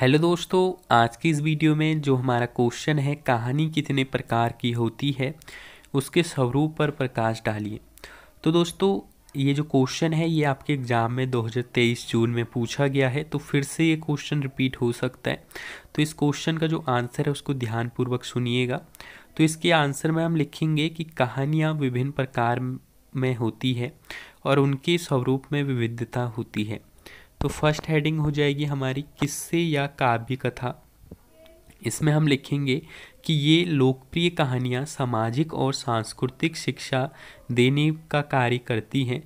hello दोस्तों आज की इस वीडियो में जो हमारा क्वेश्चन है कहानी कितने प्रकार की होती है उसके स्वरूप पर प्रकाश डालिए तो दोस्तों ये जो क्वेश्चन है ये आपके एग्ज़ाम में 2023 जून में पूछा गया है तो फिर से ये क्वेश्चन रिपीट हो सकता है तो इस क्वेश्चन का जो आंसर है उसको ध्यानपूर्वक सुनिएगा तो इसके आंसर में हम लिखेंगे कि कहानियाँ विभिन्न प्रकार में होती है और उनके स्वरूप में विविधता होती है तो फर्स्ट हेडिंग हो जाएगी हमारी किस्से या काव्य कथा इसमें हम लिखेंगे कि ये लोकप्रिय कहानियाँ सामाजिक और सांस्कृतिक शिक्षा देने का कार्य करती हैं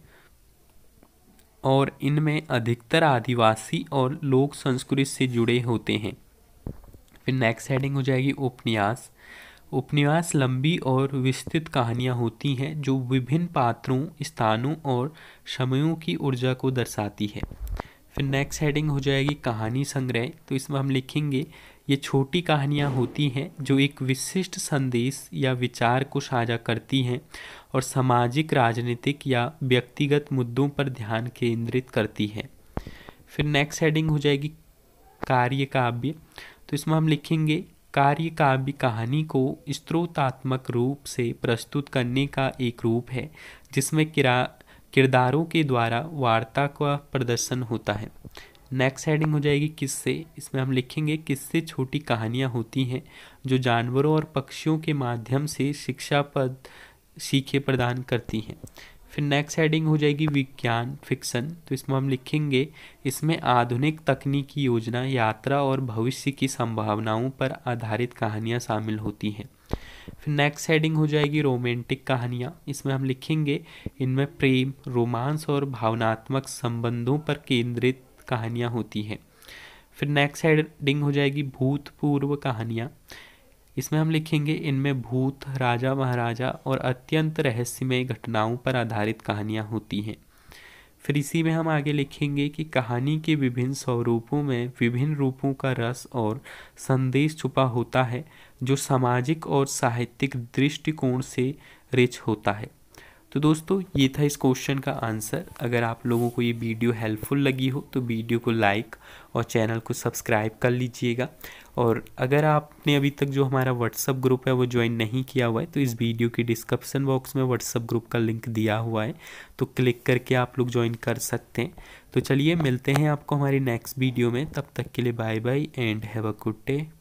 और इनमें अधिकतर आदिवासी और लोक संस्कृति से जुड़े होते हैं फिर नेक्स्ट हेडिंग हो जाएगी उपन्यास उपन्यास लंबी और विस्तृत कहानियाँ होती हैं जो विभिन्न पात्रों स्थानों और समयों की ऊर्जा को दर्शाती है फिर नेक्स्ट हेडिंग हो जाएगी कहानी संग्रह तो इसमें हम लिखेंगे ये छोटी कहानियाँ होती हैं जो एक विशिष्ट संदेश या विचार को साझा करती हैं और सामाजिक राजनीतिक या व्यक्तिगत मुद्दों पर ध्यान केंद्रित करती हैं फिर नेक्स्ट हेडिंग हो जाएगी कार्य काव्य तो इसमें हम लिखेंगे कार्य काव्य कहानी को स्त्रोतात्मक रूप से प्रस्तुत करने का एक रूप है जिसमें किरा किरदारों के द्वारा वार्ता का प्रदर्शन होता है नेक्स्ट हेडिंग हो जाएगी किससे इसमें हम लिखेंगे किस्से छोटी कहानियाँ होती हैं जो जानवरों और पक्षियों के माध्यम से शिक्षा पद सीखे प्रदान करती हैं फिर नेक्स्ट हेडिंग हो जाएगी विज्ञान फिक्शन तो इसमें हम लिखेंगे इसमें आधुनिक तकनीकी योजना यात्रा और भविष्य की संभावनाओं पर आधारित कहानियाँ शामिल होती हैं फिर नेक्स्ट हेडिंग हो जाएगी रोमांटिक कहानियाँ इसमें हम लिखेंगे इनमें प्रेम रोमांस और भावनात्मक संबंधों पर केंद्रित कहानियाँ होती हैं फिर नेक्स्ट हेडिंग हो जाएगी भूतपूर्व कहानियाँ इसमें हम लिखेंगे इनमें भूत राजा महाराजा और अत्यंत रहस्यमय घटनाओं पर आधारित कहानियाँ होती हैं फिर इसी में हम आगे लिखेंगे कि कहानी के विभिन्न स्वरूपों में विभिन्न रूपों का रस और संदेश छुपा होता है जो सामाजिक और साहित्यिक दृष्टिकोण से रिच होता है तो दोस्तों ये था इस क्वेश्चन का आंसर अगर आप लोगों को ये वीडियो हेल्पफुल लगी हो तो वीडियो को लाइक और चैनल को सब्सक्राइब कर लीजिएगा और अगर आपने अभी तक जो हमारा व्हाट्सअप ग्रुप है वो ज्वाइन नहीं किया हुआ है तो इस वीडियो के डिस्क्रिप्सन बॉक्स में व्हाट्सअप ग्रुप का लिंक दिया हुआ है तो क्लिक करके आप लोग ज्वाइन कर सकते हैं तो चलिए मिलते हैं आपको हमारी नेक्स्ट वीडियो में तब तक के लिए bye bye and have a good day